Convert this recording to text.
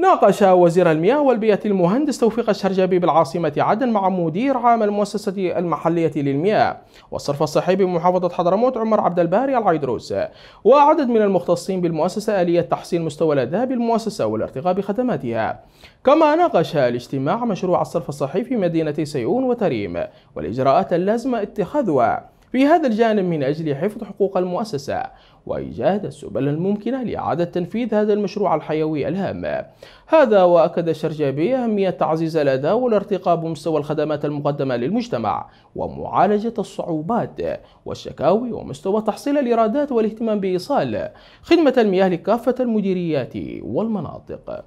ناقش وزير المياه والبيئة المهندس توفيق الشرجبي بالعاصمة عدن مع مدير عام المؤسسة المحلية للمياه والصرف الصحي بمحافظة حضرموت عمر عبد الباري العيدروس وعدد من المختصين بالمؤسسة آلية تحسين مستوى الأداء بالمؤسسة والارتقاء بخدماتها كما ناقش الاجتماع مشروع الصرف الصحي في مدينتي سيئون وتريم والإجراءات اللازمة اتخاذها في هذا الجانب من أجل حفظ حقوق المؤسسة وإيجاد السبل الممكنة لإعادة تنفيذ هذا المشروع الحيوي الهام هذا وأكد الشرجبي أهمية تعزيز الأداء والارتقاء بمستوى الخدمات المقدمة للمجتمع ومعالجة الصعوبات والشكاوي ومستوى تحصيل الإيرادات والاهتمام بإيصال خدمة المياه لكافة المديريات والمناطق